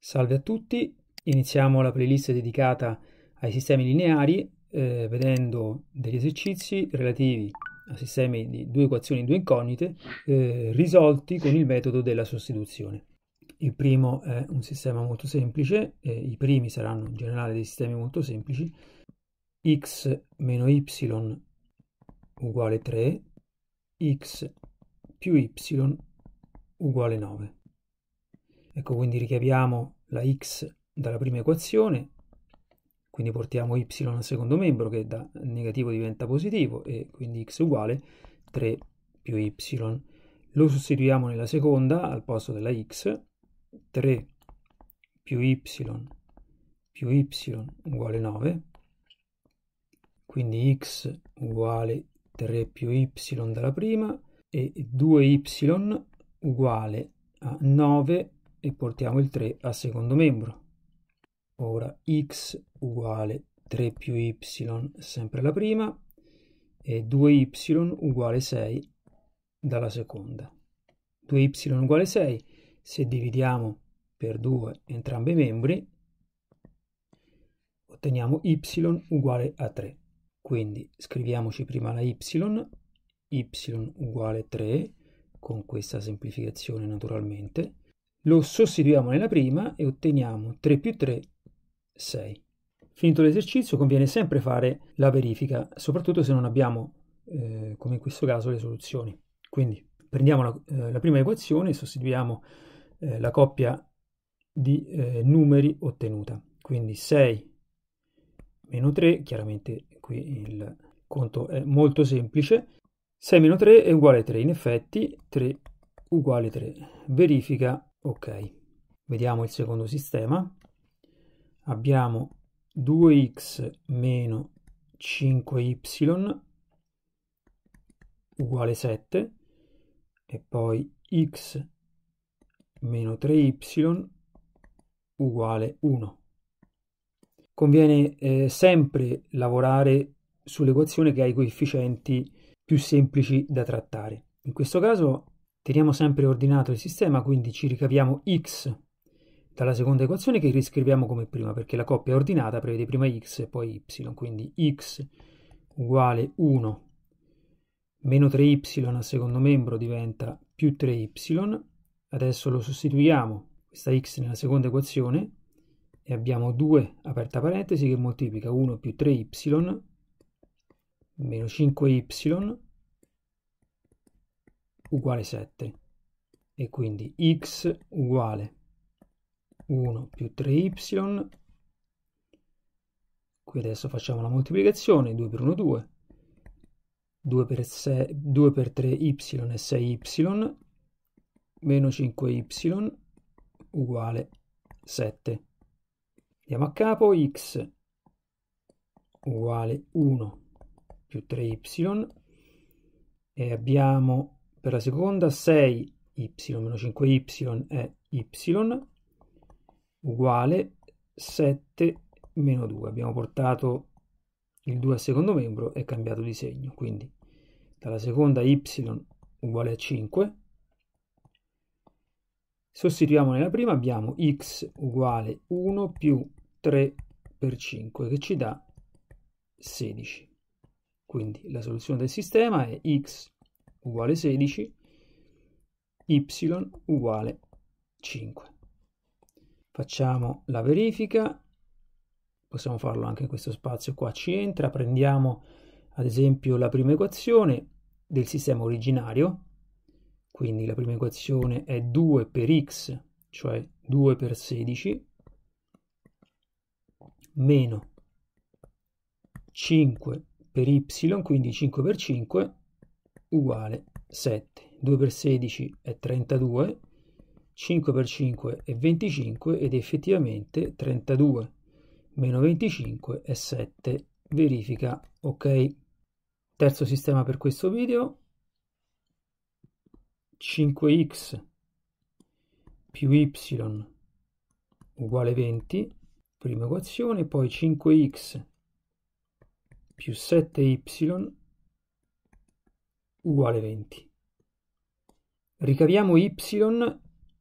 Salve a tutti, iniziamo la playlist dedicata ai sistemi lineari eh, vedendo degli esercizi relativi a sistemi di due equazioni e due incognite eh, risolti con il metodo della sostituzione. Il primo è un sistema molto semplice, eh, i primi saranno in generale dei sistemi molto semplici, x meno y uguale 3, x più y uguale 9. Ecco, quindi richiamiamo la x dalla prima equazione, quindi portiamo y al secondo membro che da negativo diventa positivo e quindi x uguale 3 più y. Lo sostituiamo nella seconda al posto della x, 3 più y più y uguale 9, quindi x uguale 3 più y dalla prima e 2y uguale a 9 e portiamo il 3 al secondo membro. Ora x uguale 3 più y sempre la prima e 2y uguale 6 dalla seconda. 2y uguale 6, se dividiamo per 2 entrambi i membri, otteniamo y uguale a 3. Quindi scriviamoci prima la y, y uguale 3, con questa semplificazione naturalmente, lo sostituiamo nella prima e otteniamo 3 più 3, 6. Finito l'esercizio conviene sempre fare la verifica, soprattutto se non abbiamo, eh, come in questo caso, le soluzioni. Quindi prendiamo la, eh, la prima equazione e sostituiamo eh, la coppia di eh, numeri ottenuta. Quindi 6 meno 3, chiaramente qui il conto è molto semplice, 6 meno 3 è uguale a 3, in effetti 3 uguale 3. Verifica ok vediamo il secondo sistema abbiamo 2x meno 5y uguale 7 e poi x meno 3y uguale 1. Conviene eh, sempre lavorare sull'equazione che ha i coefficienti più semplici da trattare. In questo caso Teniamo sempre ordinato il sistema, quindi ci ricaviamo x dalla seconda equazione che riscriviamo come prima, perché la coppia ordinata prevede prima x e poi y, quindi x uguale 1 meno 3y al secondo membro diventa più 3y, adesso lo sostituiamo, questa x nella seconda equazione, e abbiamo 2 aperta parentesi che moltiplica 1 più 3y meno 5y uguale 7 e quindi x uguale 1 più 3y qui adesso facciamo la moltiplicazione 2 per 1 2 2 per, 6, 2 per 3y è 6y meno 5y uguale 7 andiamo a capo x uguale 1 più 3y e abbiamo per la seconda 6y meno 5y è y uguale 7 meno 2. Abbiamo portato il 2 al secondo membro e cambiato di segno, quindi dalla seconda y uguale a 5. Sostituiamo nella prima, abbiamo x uguale 1 più 3 per 5 che ci dà 16. Quindi la soluzione del sistema è x uguale 16, y uguale 5. Facciamo la verifica, possiamo farlo anche in questo spazio qua ci entra, prendiamo ad esempio la prima equazione del sistema originario, quindi la prima equazione è 2 per x, cioè 2 per 16, meno 5 per y, quindi 5 per 5, uguale 7, 2 per 16 è 32, 5 per 5 è 25 ed effettivamente 32 meno 25 è 7, verifica ok. Terzo sistema per questo video, 5x più y uguale 20, prima equazione, poi 5x più 7y uguale 20. Ricaviamo y,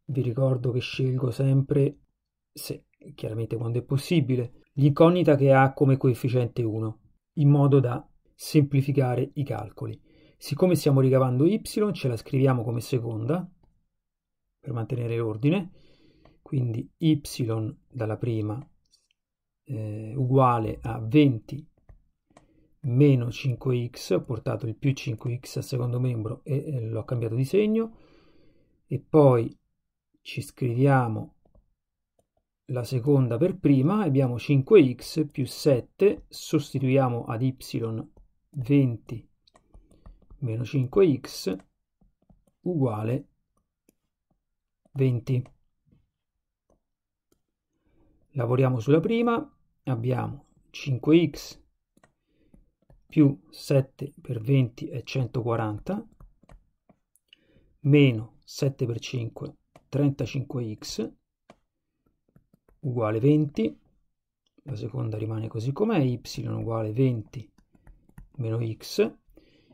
vi ricordo che scelgo sempre, se chiaramente quando è possibile, l'incognita che ha come coefficiente 1, in modo da semplificare i calcoli. Siccome stiamo ricavando y, ce la scriviamo come seconda, per mantenere l'ordine, quindi y dalla prima eh, uguale a 20 meno 5x, ho portato il più 5x al secondo membro e l'ho cambiato di segno, e poi ci scriviamo la seconda per prima, abbiamo 5x più 7, sostituiamo ad y 20 meno 5x uguale 20. Lavoriamo sulla prima, abbiamo 5x più 7 per 20 è 140, meno 7 per 5 35x uguale 20, la seconda rimane così com'è, y uguale 20 meno x,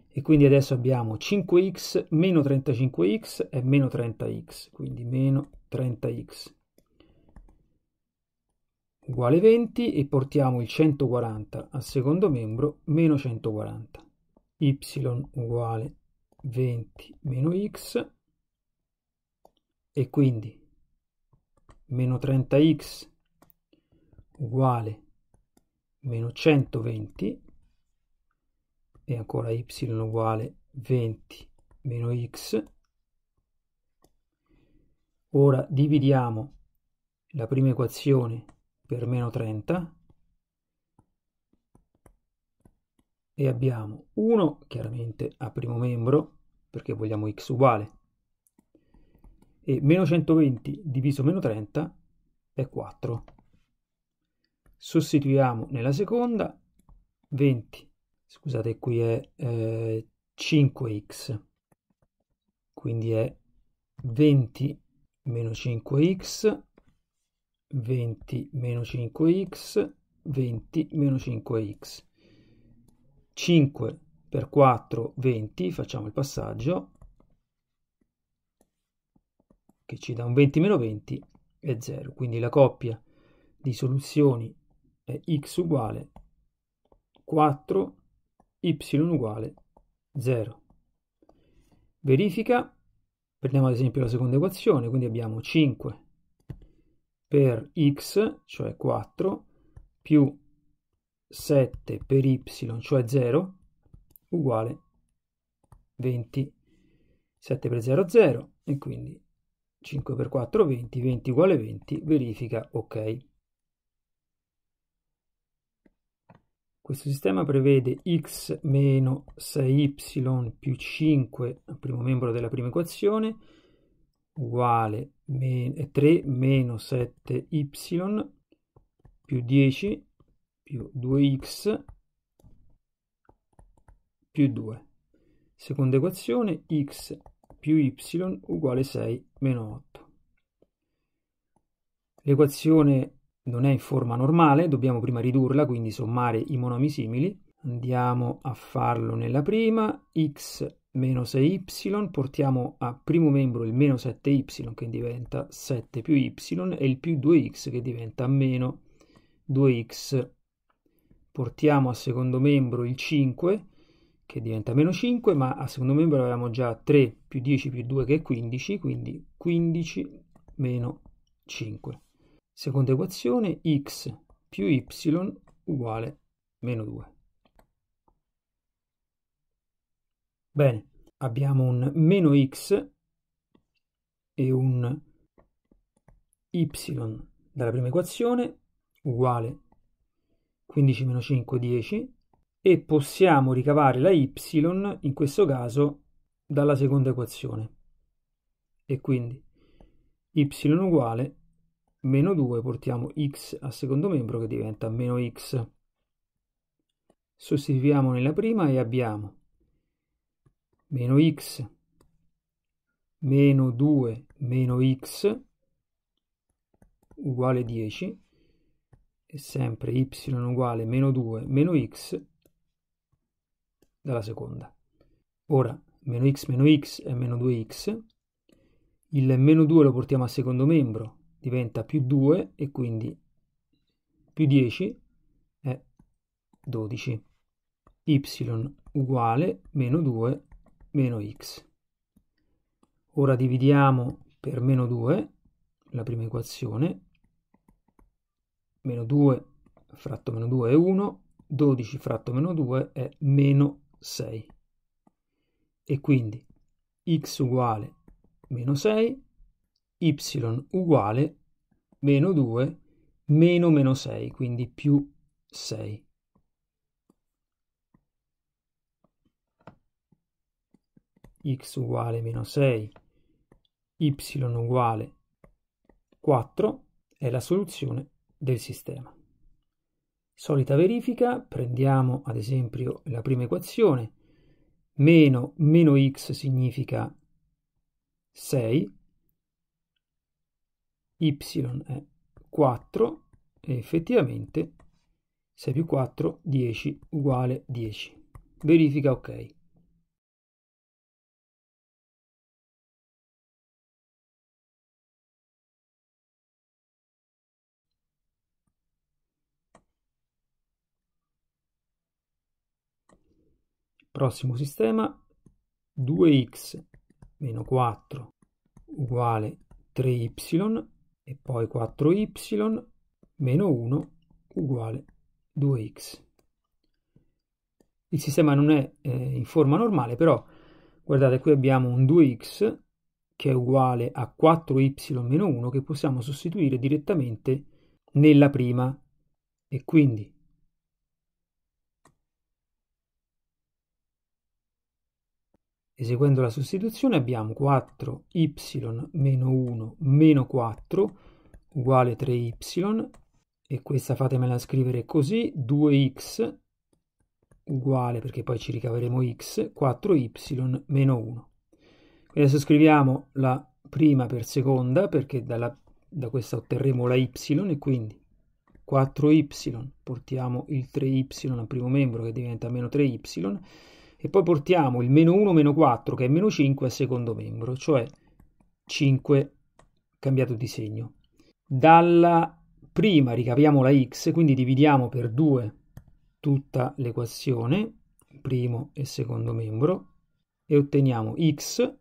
e quindi adesso abbiamo 5x meno 35x è meno 30x, quindi meno 30x uguale 20 e portiamo il 140 al secondo membro meno 140 y uguale 20 meno x e quindi meno 30x uguale meno 120 e ancora y uguale 20 meno x ora dividiamo la prima equazione per meno 30 e abbiamo 1 chiaramente a primo membro perché vogliamo x uguale e meno 120 diviso meno 30 è 4 sostituiamo nella seconda 20 scusate qui è eh, 5x quindi è 20 meno 5x 20 meno 5x, 20 meno 5x. 5 per 4, 20, facciamo il passaggio, che ci dà un 20 meno 20 è 0. Quindi la coppia di soluzioni è x uguale 4, y uguale 0. Verifica, prendiamo ad esempio la seconda equazione, quindi abbiamo 5 per x, cioè 4, più 7 per y, cioè 0, uguale 20. 7 per 0, 0, e quindi 5 per 4, 20, 20 uguale 20, verifica ok. Questo sistema prevede x meno 6y più 5 al primo membro della prima equazione, uguale 3 eh, meno 7y più 10 più 2x più 2. Seconda equazione x più y uguale 6 meno 8. L'equazione non è in forma normale, dobbiamo prima ridurla, quindi sommare i monomi simili. Andiamo a farlo nella prima, x meno 6y, portiamo a primo membro il meno 7y che diventa 7 più y e il più 2x che diventa meno 2x. Portiamo a secondo membro il 5 che diventa meno 5, ma a secondo membro avevamo già 3 più 10 più 2 che è 15, quindi 15 meno 5. Seconda equazione x più y uguale meno 2. Bene, abbiamo un meno x e un y dalla prima equazione uguale 15 meno 5, 10 e possiamo ricavare la y in questo caso dalla seconda equazione e quindi y uguale meno 2 portiamo x al secondo membro che diventa meno x sostituiamo nella prima e abbiamo meno x meno 2 meno x uguale 10 e sempre y uguale meno 2 meno x dalla seconda. Ora meno x meno x è meno 2x, il meno 2 lo portiamo al secondo membro, diventa più 2 e quindi più 10 è 12. y uguale meno 2 meno x. Ora dividiamo per meno 2 la prima equazione, meno 2 fratto meno 2 è 1, 12 fratto meno 2 è meno 6. E quindi x uguale meno 6, y uguale meno 2, meno meno 6, quindi più 6. x uguale meno 6, y uguale 4 è la soluzione del sistema. Solita verifica, prendiamo ad esempio la prima equazione, meno meno x significa 6, y è 4 e effettivamente 6 più 4 10 uguale 10. Verifica ok. Prossimo sistema 2x meno 4 uguale 3y e poi 4y meno 1 uguale 2x. Il sistema non è eh, in forma normale, però guardate qui abbiamo un 2x che è uguale a 4y meno 1 che possiamo sostituire direttamente nella prima e quindi Eseguendo la sostituzione abbiamo 4y meno 1 meno 4 uguale 3y e questa fatemela scrivere così 2x uguale perché poi ci ricaveremo x 4y meno 1. Quindi adesso scriviamo la prima per seconda perché dalla, da questa otterremo la y e quindi 4y portiamo il 3y al primo membro che diventa meno 3y e poi portiamo il meno 1 meno 4 che è meno 5 al secondo membro, cioè 5 cambiato di segno. Dalla prima ricaviamo la x, quindi dividiamo per 2 tutta l'equazione, primo e secondo membro, e otteniamo x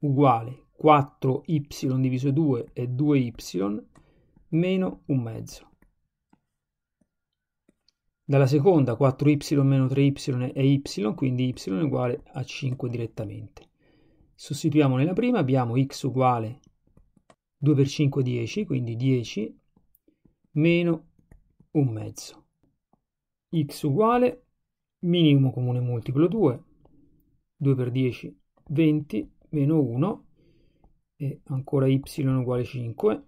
uguale 4y diviso 2 è 2y meno un mezzo dalla seconda 4y meno 3y è y, quindi y è uguale a 5 direttamente. Sostituiamo nella prima, abbiamo x uguale 2 per 5 è 10, quindi 10 meno un mezzo. x uguale minimo comune multiplo 2, 2 per 10 20 meno 1 e ancora y uguale 5,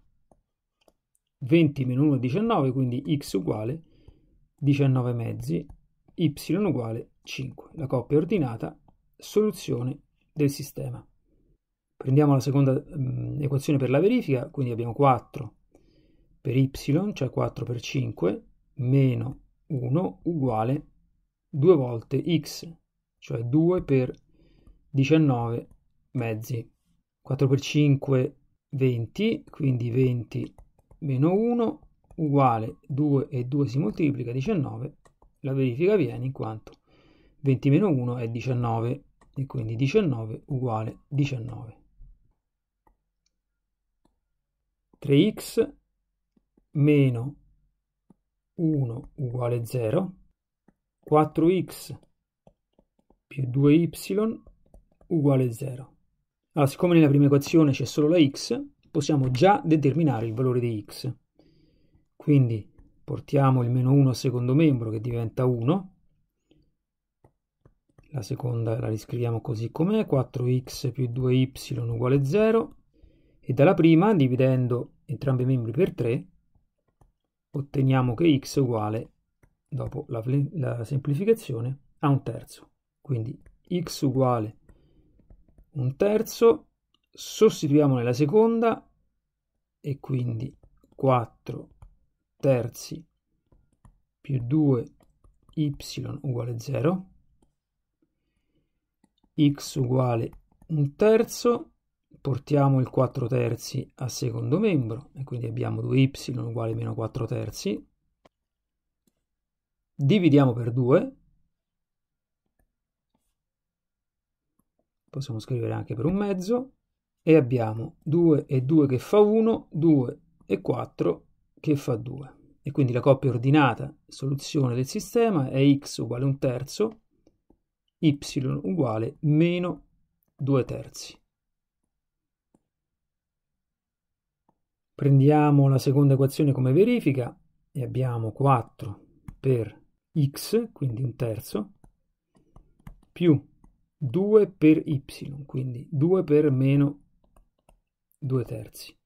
20 meno 1 è 19, quindi x uguale 19 mezzi, y uguale 5, la coppia ordinata, soluzione del sistema. Prendiamo la seconda mh, mm, equazione per la verifica, quindi abbiamo 4 per y, cioè 4 per 5, meno 1 uguale 2 volte x, cioè 2 per 19 mezzi. 4 per 5 20, quindi 20 meno 1 uguale 2 e 2 si moltiplica 19, la verifica viene in quanto 20 meno 1 è 19 e quindi 19 uguale 19. 3x meno 1 uguale 0, 4x più 2y uguale 0. Allora, siccome nella prima equazione c'è solo la x, possiamo già determinare il valore di x. Quindi portiamo il meno 1 al secondo membro che diventa 1. La seconda la riscriviamo così com'è, 4x più 2y uguale 0. E dalla prima, dividendo entrambi i membri per 3, otteniamo che x è uguale, dopo la, la semplificazione, a un terzo. Quindi x uguale un terzo, sostituiamo nella seconda e quindi 4 terzi più 2y uguale 0, x uguale un terzo, portiamo il 4 terzi al secondo membro, e quindi abbiamo 2y uguale meno 4 terzi, dividiamo per 2, possiamo scrivere anche per un mezzo, e abbiamo 2 e 2 che fa 1, 2 e 4 che fa 2. E quindi la coppia ordinata soluzione del sistema è x uguale un terzo, y uguale meno 2 terzi. Prendiamo la seconda equazione come verifica e abbiamo 4 per x, quindi un terzo, più 2 per y, quindi 2 per meno 2 terzi.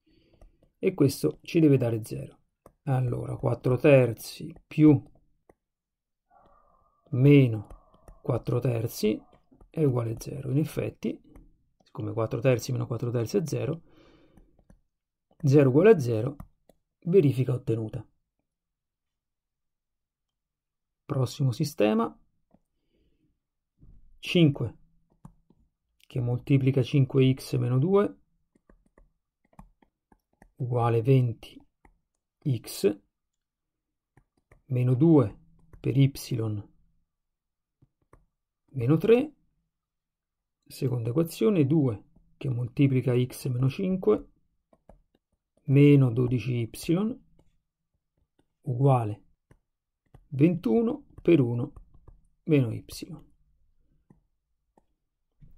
E questo ci deve dare 0. Allora, 4 terzi più meno 4 terzi è uguale a 0. In effetti, siccome 4 terzi meno 4 terzi è 0, 0 uguale a 0, verifica ottenuta. Prossimo sistema, 5 che moltiplica 5x meno 2 uguale 20 x meno 2 per y meno 3, seconda equazione 2 che moltiplica x meno 5 meno 12y uguale 21 per 1 meno y.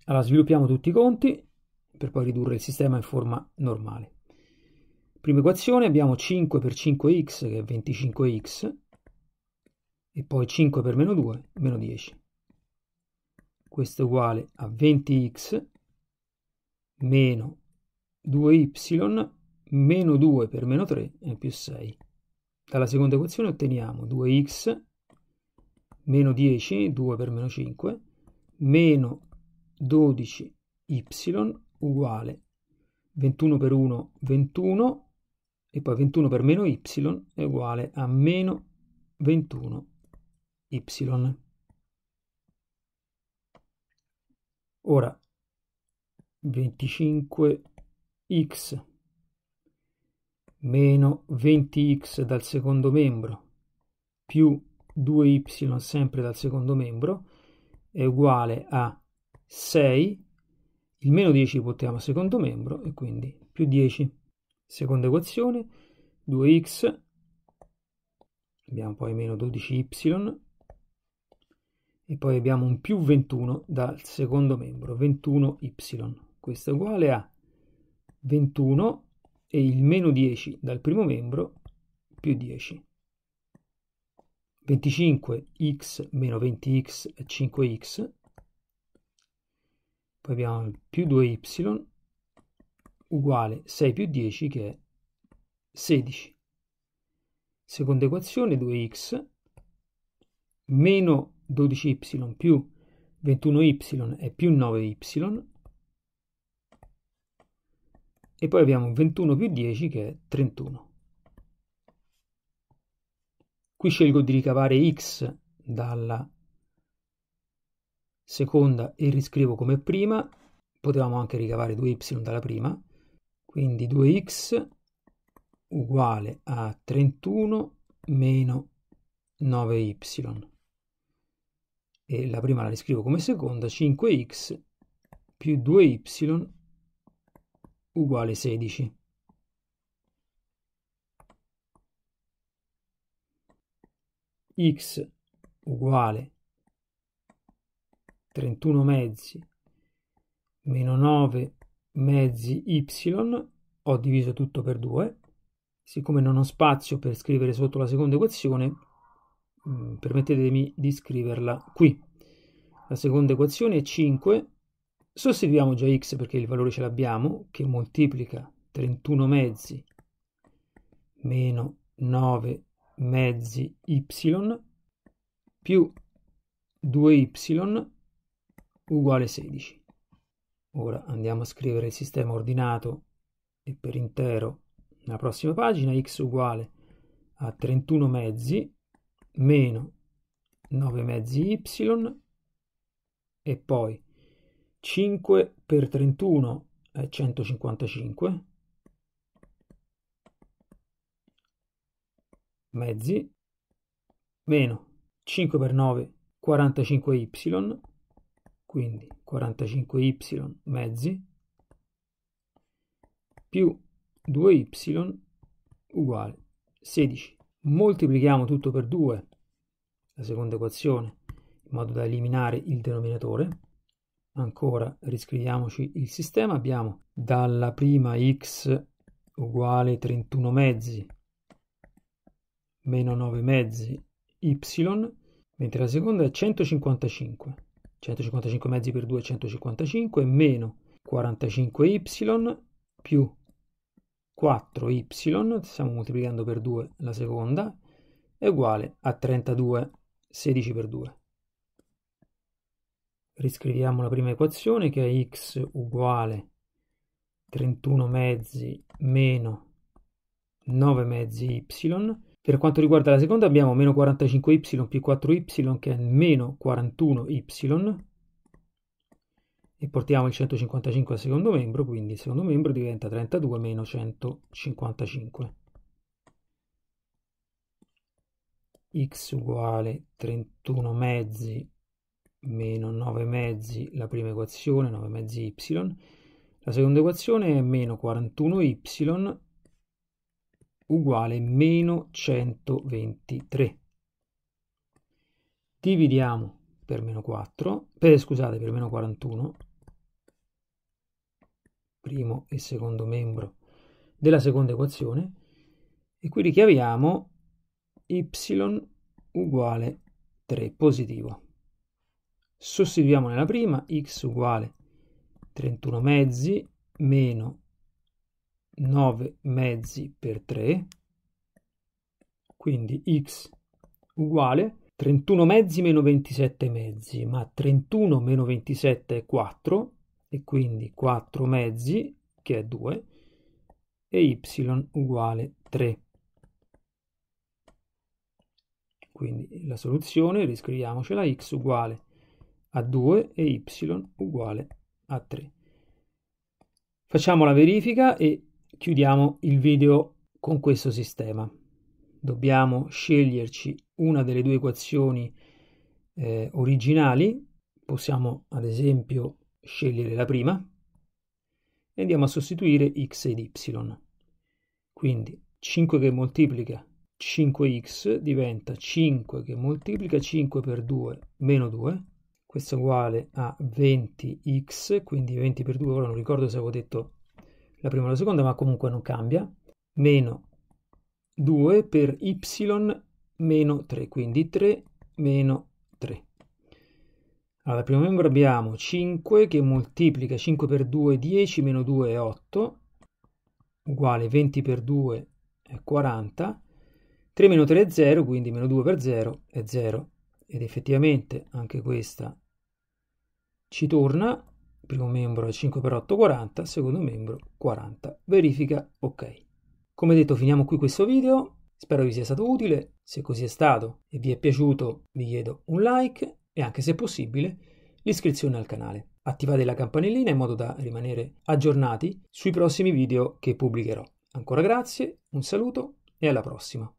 Allora sviluppiamo tutti i conti per poi ridurre il sistema in forma normale. Prima equazione abbiamo 5 per 5x che è 25x e poi 5 per meno 2, meno 10. Questo è uguale a 20x meno 2y meno 2 per meno 3 è più 6. Dalla seconda equazione otteniamo 2x meno 10, 2 per meno 5, meno 12y uguale 21 per 1, 21, e poi 21 per meno y è uguale a meno 21y. Ora 25x meno 20x dal secondo membro più 2y sempre dal secondo membro è uguale a 6, il meno 10 portiamo al secondo membro e quindi più 10. Seconda equazione, 2x, abbiamo poi meno 12y, e poi abbiamo un più 21 dal secondo membro, 21y. Questo è uguale a 21 e il meno 10 dal primo membro più 10. 25x meno 20x è 5x, poi abbiamo il più 2y uguale 6 più 10 che è 16. Seconda equazione 2x meno 12y più 21y è più 9y e poi abbiamo 21 più 10 che è 31. Qui scelgo di ricavare x dalla seconda e riscrivo come prima, potevamo anche ricavare 2y dalla prima, quindi 2x uguale a 31 meno 9y. E la prima la riscrivo come seconda, 5x più 2y uguale 16. x uguale 31 mezzi meno 9 mezzi y, ho diviso tutto per 2, siccome non ho spazio per scrivere sotto la seconda equazione, mm, permettetemi di scriverla qui. La seconda equazione è 5, sostituiamo già x perché il valore ce l'abbiamo, che moltiplica 31 mezzi meno 9 mezzi y più 2y uguale 16. Ora andiamo a scrivere il sistema ordinato e per intero nella prossima pagina x uguale a 31 mezzi meno 9 mezzi y e poi 5 per 31 è 155 mezzi meno 5 per 9 45y quindi 45y mezzi più 2y uguale 16. Moltiplichiamo tutto per 2, la seconda equazione, in modo da eliminare il denominatore. Ancora riscriviamoci il sistema. Abbiamo dalla prima x uguale 31 mezzi meno 9 mezzi y, mentre la seconda è 155. 155 mezzi per 2 è 155, meno 45y più 4y, stiamo moltiplicando per 2 la seconda, è uguale a 32, 16 per 2. Riscriviamo la prima equazione che è x uguale 31 mezzi meno 9 mezzi y per quanto riguarda la seconda abbiamo meno 45y più 4y che è meno 41y e portiamo il 155 al secondo membro, quindi il secondo membro diventa 32 meno 155. x uguale 31 mezzi meno 9 mezzi la prima equazione, 9 mezzi y. La seconda equazione è meno 41y uguale meno 123. Dividiamo per meno 4, per, scusate, per meno 41, primo e secondo membro della seconda equazione, e qui richiamiamo y uguale 3 positivo. Sostituiamo nella prima x uguale 31 mezzi meno 9 mezzi per 3, quindi x uguale 31 mezzi meno 27 mezzi, ma 31 meno 27 è 4, e quindi 4 mezzi, che è 2, e y uguale 3. Quindi la soluzione, riscriviamocela, x uguale a 2 e y uguale a 3. Facciamo la verifica e chiudiamo il video con questo sistema. Dobbiamo sceglierci una delle due equazioni eh, originali, possiamo ad esempio scegliere la prima e andiamo a sostituire x ed y. Quindi 5 che moltiplica 5x diventa 5 che moltiplica 5 per 2 meno 2, questo è uguale a 20x, quindi 20 per 2, ora non ricordo se avevo detto la prima o la seconda, ma comunque non cambia, meno 2 per y meno 3, quindi 3 meno 3. Allora, al primo membro abbiamo 5 che moltiplica 5 per 2 è 10, meno 2 è 8, uguale 20 per 2 è 40, 3 meno 3 è 0, quindi meno 2 per 0 è 0. Ed effettivamente anche questa ci torna, primo membro è 5x840, secondo membro 40. Verifica ok. Come detto finiamo qui questo video, spero vi sia stato utile, se così è stato e vi è piaciuto vi chiedo un like e anche se possibile l'iscrizione al canale. Attivate la campanellina in modo da rimanere aggiornati sui prossimi video che pubblicherò. Ancora grazie, un saluto e alla prossima.